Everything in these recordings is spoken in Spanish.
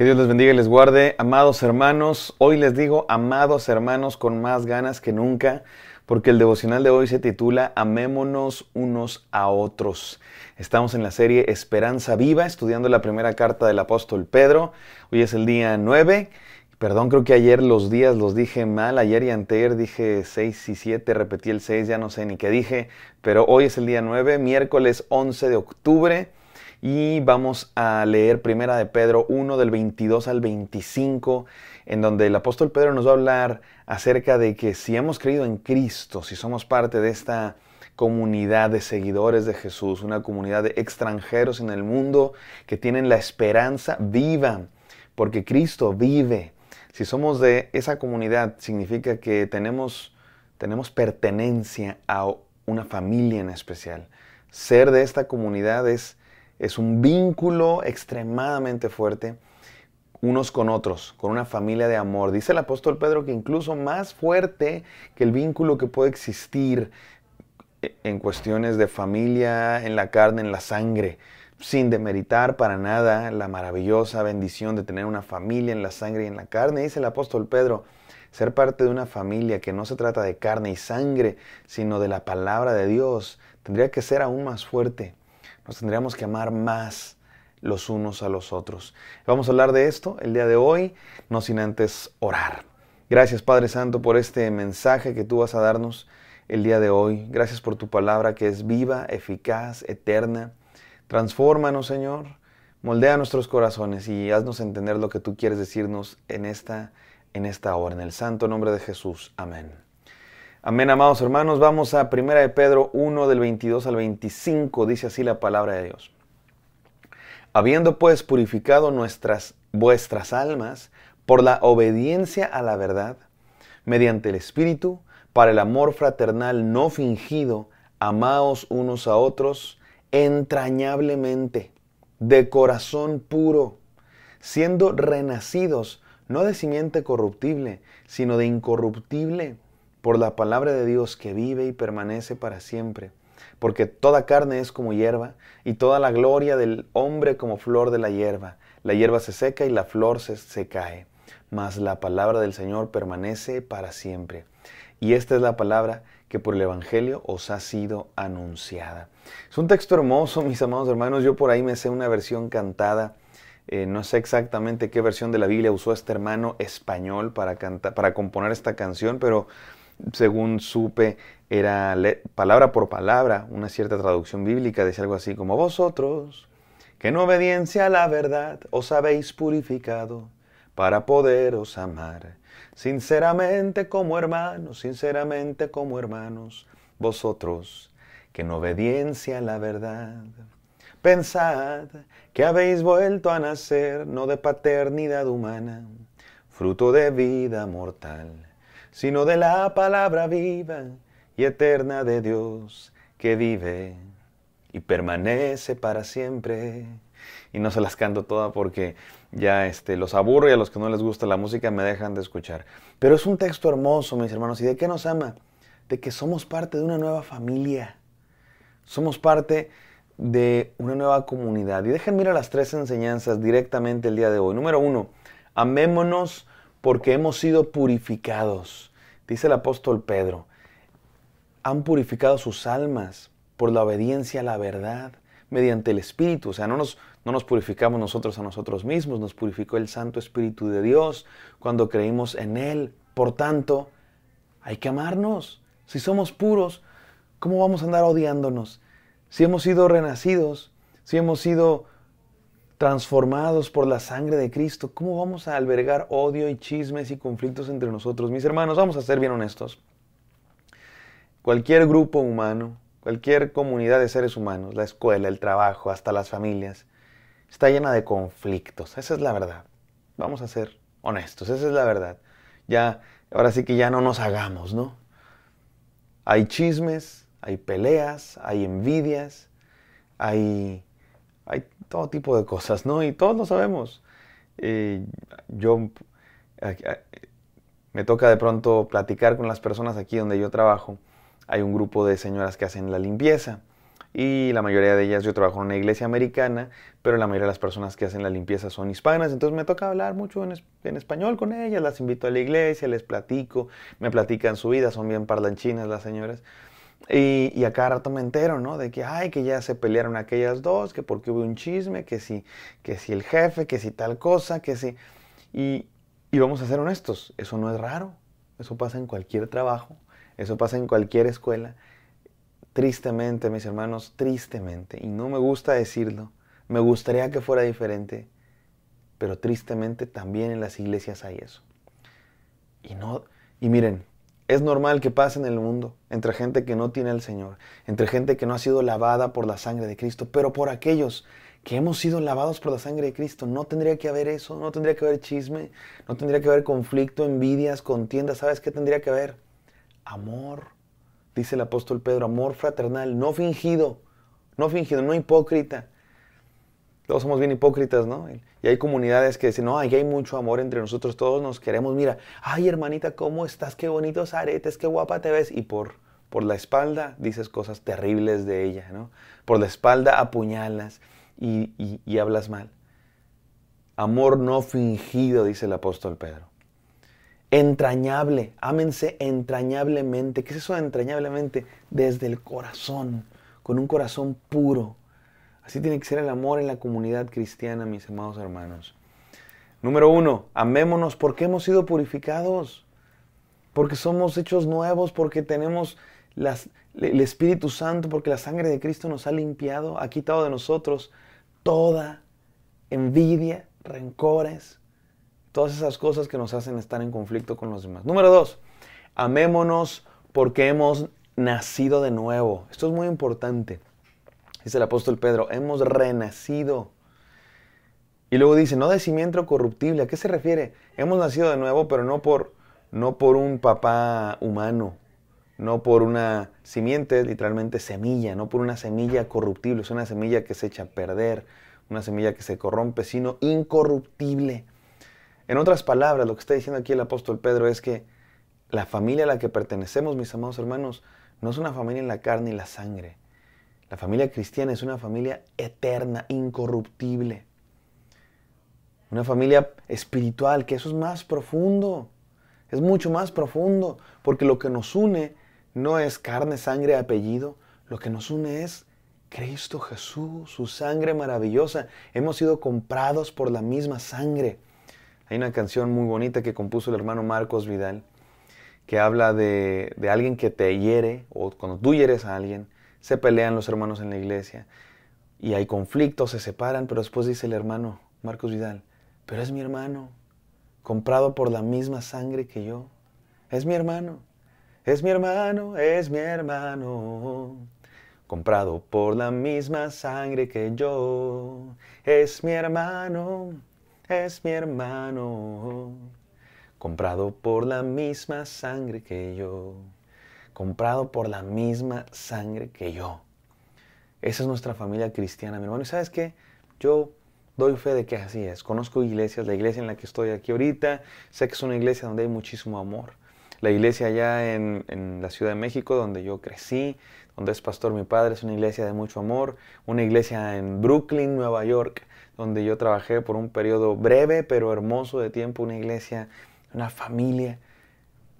Que Dios les bendiga y les guarde. Amados hermanos, hoy les digo amados hermanos con más ganas que nunca, porque el devocional de hoy se titula Amémonos unos a otros. Estamos en la serie Esperanza Viva, estudiando la primera carta del apóstol Pedro. Hoy es el día 9. Perdón, creo que ayer los días los dije mal. Ayer y anteayer dije 6 y 7, repetí el 6, ya no sé ni qué dije. Pero hoy es el día 9, miércoles 11 de octubre y vamos a leer Primera de Pedro 1 del 22 al 25, en donde el apóstol Pedro nos va a hablar acerca de que si hemos creído en Cristo, si somos parte de esta comunidad de seguidores de Jesús, una comunidad de extranjeros en el mundo que tienen la esperanza viva, porque Cristo vive. Si somos de esa comunidad, significa que tenemos, tenemos pertenencia a una familia en especial. Ser de esta comunidad es es un vínculo extremadamente fuerte unos con otros, con una familia de amor. Dice el apóstol Pedro que incluso más fuerte que el vínculo que puede existir en cuestiones de familia, en la carne, en la sangre, sin demeritar para nada la maravillosa bendición de tener una familia en la sangre y en la carne. Dice el apóstol Pedro, ser parte de una familia que no se trata de carne y sangre, sino de la palabra de Dios, tendría que ser aún más fuerte nos tendríamos que amar más los unos a los otros. Vamos a hablar de esto el día de hoy, no sin antes orar. Gracias Padre Santo por este mensaje que tú vas a darnos el día de hoy. Gracias por tu palabra que es viva, eficaz, eterna. Transfórmanos, Señor. Moldea nuestros corazones y haznos entender lo que tú quieres decirnos en esta, en esta hora. En el santo nombre de Jesús. Amén. Amén, amados hermanos. Vamos a 1 de Pedro 1 del 22 al 25. Dice así la palabra de Dios. Habiendo pues purificado nuestras vuestras almas por la obediencia a la verdad, mediante el Espíritu, para el amor fraternal no fingido, amaos unos a otros entrañablemente, de corazón puro, siendo renacidos no de simiente corruptible, sino de incorruptible por la palabra de Dios que vive y permanece para siempre. Porque toda carne es como hierba, y toda la gloria del hombre como flor de la hierba. La hierba se seca y la flor se, cae, mas la palabra del Señor permanece para siempre. Y esta es la palabra que por el Evangelio os ha sido anunciada. Es un texto hermoso, mis amados hermanos. Yo por ahí me sé una versión cantada. Eh, no sé exactamente qué versión de la Biblia usó este hermano español para, para componer esta canción, pero según supe, era palabra por palabra una cierta traducción bíblica, decía algo así como vosotros, que en obediencia a la verdad os habéis purificado para poderos amar, sinceramente como hermanos, sinceramente como hermanos, vosotros, que en obediencia a la verdad. Pensad que habéis vuelto a nacer, no de paternidad humana, fruto de vida mortal sino de la palabra viva y eterna de Dios que vive y permanece para siempre. Y no se las canto toda porque ya este, los aburre y a los que no les gusta la música me dejan de escuchar. Pero es un texto hermoso, mis hermanos. ¿Y de qué nos ama? De que somos parte de una nueva familia. Somos parte de una nueva comunidad. Y dejen a las tres enseñanzas directamente el día de hoy. Número uno, amémonos porque hemos sido purificados. Dice el apóstol Pedro, han purificado sus almas por la obediencia a la verdad mediante el Espíritu. O sea, no nos, no nos purificamos nosotros a nosotros mismos, nos purificó el Santo Espíritu de Dios cuando creímos en Él. Por tanto, hay que amarnos. Si somos puros, ¿cómo vamos a andar odiándonos? Si hemos sido renacidos, si hemos sido transformados por la sangre de Cristo, ¿cómo vamos a albergar odio y chismes y conflictos entre nosotros? Mis hermanos, vamos a ser bien honestos. Cualquier grupo humano, cualquier comunidad de seres humanos, la escuela, el trabajo, hasta las familias, está llena de conflictos. Esa es la verdad. Vamos a ser honestos, esa es la verdad. Ya, ahora sí que ya no nos hagamos, ¿no? Hay chismes, hay peleas, hay envidias, hay hay todo tipo de cosas, ¿no? Y todos lo sabemos. Eh, yo me toca de pronto platicar con las personas aquí donde yo trabajo. Hay un grupo de señoras que hacen la limpieza y la mayoría de ellas yo trabajo en una iglesia americana, pero la mayoría de las personas que hacen la limpieza son hispanas, entonces me toca hablar mucho en, en español con ellas, las invito a la iglesia, les platico, me platican su vida, son bien parlanchinas las señoras. Y, y a cada rato me entero, ¿no? De que, ay, que ya se pelearon aquellas dos, que porque hubo un chisme, que si, que si el jefe, que si tal cosa, que si... Y, y vamos a ser honestos, eso no es raro. Eso pasa en cualquier trabajo, eso pasa en cualquier escuela. Tristemente, mis hermanos, tristemente, y no me gusta decirlo, me gustaría que fuera diferente, pero tristemente también en las iglesias hay eso. Y no, y miren, es normal que pase en el mundo, entre gente que no tiene al Señor, entre gente que no ha sido lavada por la sangre de Cristo, pero por aquellos que hemos sido lavados por la sangre de Cristo, no tendría que haber eso, no tendría que haber chisme, no tendría que haber conflicto, envidias, contiendas, ¿sabes qué tendría que haber? Amor, dice el apóstol Pedro, amor fraternal, no fingido, no fingido, no hipócrita, todos somos bien hipócritas, ¿no? Y hay comunidades que dicen, no, ahí hay mucho amor entre nosotros, todos nos queremos. Mira, ay hermanita, ¿cómo estás? Qué bonitos aretes, qué guapa te ves. Y por, por la espalda dices cosas terribles de ella, ¿no? Por la espalda apuñalas y, y, hablas mal. Amor no fingido, dice el apóstol Pedro. Entrañable, ámense entrañablemente. ¿Qué es eso entrañablemente? Desde el corazón, con un corazón puro, Así tiene que ser el amor en la comunidad cristiana, mis amados hermanos. Número uno, amémonos porque hemos sido purificados, porque somos hechos nuevos, porque tenemos el Espíritu Santo, porque la sangre de Cristo nos ha limpiado, ha quitado de nosotros toda envidia, rencores, todas esas cosas que nos hacen estar en conflicto con los demás. Número dos, amémonos porque hemos nacido de nuevo. Esto es muy importante. Dice el apóstol Pedro, hemos renacido. Y luego dice, no de cimiento corruptible. ¿A qué se refiere? Hemos nacido de nuevo, pero no por, no por un papá humano, no por una simiente, literalmente semilla, no por una semilla corruptible, es una semilla que se echa a perder, una semilla que se corrompe, sino incorruptible. En otras palabras, lo que está diciendo aquí el apóstol Pedro es que la familia a la que pertenecemos, mis amados hermanos, no es una familia en la carne y la sangre, la familia cristiana es una familia eterna, incorruptible. Una familia espiritual, que eso es más profundo. Es mucho más profundo, porque lo que nos une no es carne, sangre, apellido. Lo que nos une es Cristo Jesús, su sangre maravillosa. Hemos sido comprados por la misma sangre. Hay una canción muy bonita que compuso el hermano Marcos Vidal, que habla de, alguien que te hiere, o cuando tú hieres a alguien, se pelean los hermanos en la iglesia y hay conflictos, se separan, pero después dice el hermano Marcos Vidal, pero es mi hermano, comprado por la misma sangre que yo, es mi hermano, es mi hermano, es mi hermano, comprado por la misma sangre que yo, es mi hermano, es mi hermano, comprado por la misma sangre que yo comprado por la misma sangre que yo. Esa es nuestra familia cristiana, mi hermano. ¿Y sabes qué? Yo doy fe de que así es. Conozco iglesias, la iglesia en la que estoy aquí ahorita, sé que es una iglesia donde hay muchísimo amor. La iglesia allá en, en, la Ciudad de México, donde yo crecí, donde es pastor mi padre, es una iglesia de mucho amor. Una iglesia en Brooklyn, Nueva York, donde yo trabajé por un periodo breve pero hermoso de tiempo. Una iglesia, una familia.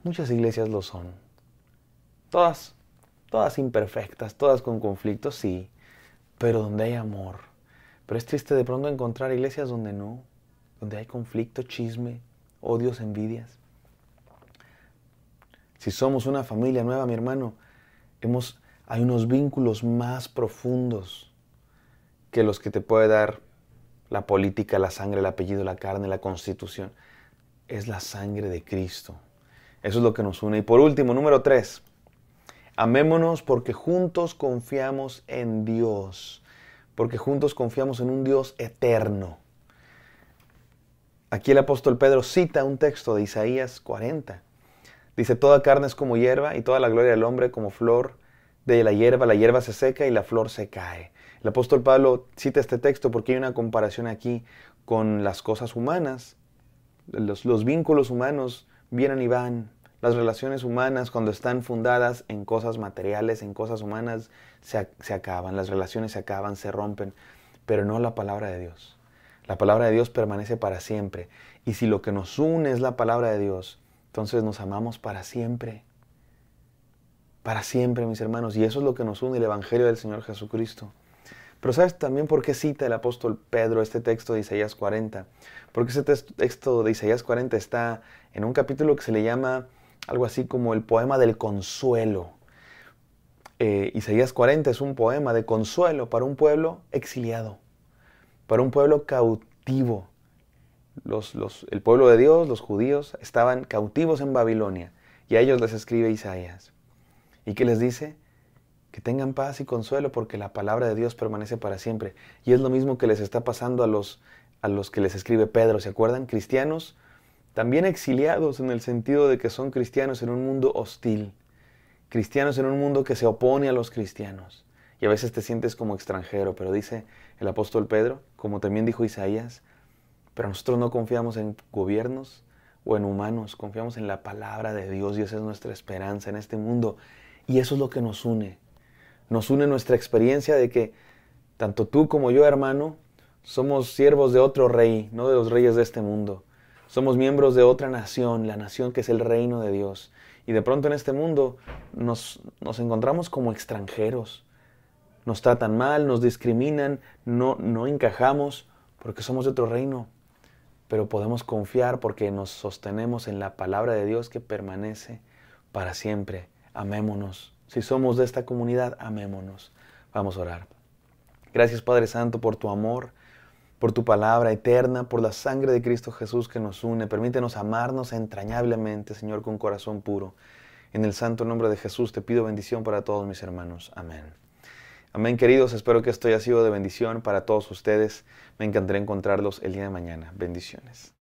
Muchas iglesias lo son. Todas, todas imperfectas, todas con conflictos, sí, pero donde hay amor. Pero es triste de pronto encontrar iglesias donde no, donde hay conflicto, chisme, odios, envidias. Si somos una familia nueva, mi hermano, hemos, hay unos vínculos más profundos que los que te puede dar la política, la sangre, el apellido, la carne, la constitución. Es la sangre de Cristo. Eso es lo que nos une. Y por último, número tres, Amémonos porque juntos confiamos en Dios, porque juntos confiamos en un Dios eterno. Aquí el apóstol Pedro cita un texto de Isaías 40. Dice, toda carne es como hierba y toda la gloria del hombre como flor de la hierba. La hierba se seca y la flor se cae. El apóstol Pablo cita este texto porque hay una comparación aquí con las cosas humanas. Los, los vínculos humanos vienen y van, las relaciones humanas, cuando están fundadas en cosas materiales, en cosas humanas, se, acaban, las relaciones se acaban, se rompen, pero no la palabra de Dios. La palabra de Dios permanece para siempre. Y si lo que nos une es la palabra de Dios, entonces nos amamos para siempre. Para siempre, mis hermanos. Y eso es lo que nos une el Evangelio del Señor Jesucristo. Pero ¿sabes también por qué cita el apóstol Pedro este texto de Isaías 40? Porque este texto de Isaías 40 está en un capítulo que se le llama algo así como el poema del consuelo. Eh, Isaías 40 es un poema de consuelo para un pueblo exiliado, para un pueblo cautivo. Los, el pueblo de Dios, los judíos, estaban cautivos en Babilonia y a ellos les escribe Isaías. ¿Y qué les dice? Que tengan paz y consuelo porque la palabra de Dios permanece para siempre. Y es lo mismo que les está pasando a los, a los que les escribe Pedro. ¿Se acuerdan? Cristianos, también exiliados en el sentido de que son cristianos en un mundo hostil, cristianos en un mundo que se opone a los cristianos. Y a veces te sientes como extranjero, pero dice el apóstol Pedro, como también dijo Isaías, pero nosotros no confiamos en gobiernos o en humanos, confiamos en la palabra de Dios y esa es nuestra esperanza en este mundo. Y eso es lo que nos une. Nos une nuestra experiencia de que tanto tú como yo, hermano, somos siervos de otro rey, no de los reyes de este mundo somos miembros de otra nación, la nación que es el reino de Dios. Y de pronto en este mundo nos, encontramos como extranjeros. Nos tratan mal, nos discriminan, no, no encajamos porque somos de otro reino. Pero podemos confiar porque nos sostenemos en la palabra de Dios que permanece para siempre. Amémonos. Si somos de esta comunidad, amémonos. Vamos a orar. Gracias Padre Santo por tu amor por tu palabra eterna, por la sangre de Cristo Jesús que nos une. Permítenos amarnos entrañablemente, Señor, con corazón puro. En el santo nombre de Jesús te pido bendición para todos mis hermanos. Amén. Amén, queridos. Espero que esto haya sido de bendición para todos ustedes. Me encantaría encontrarlos el día de mañana. Bendiciones.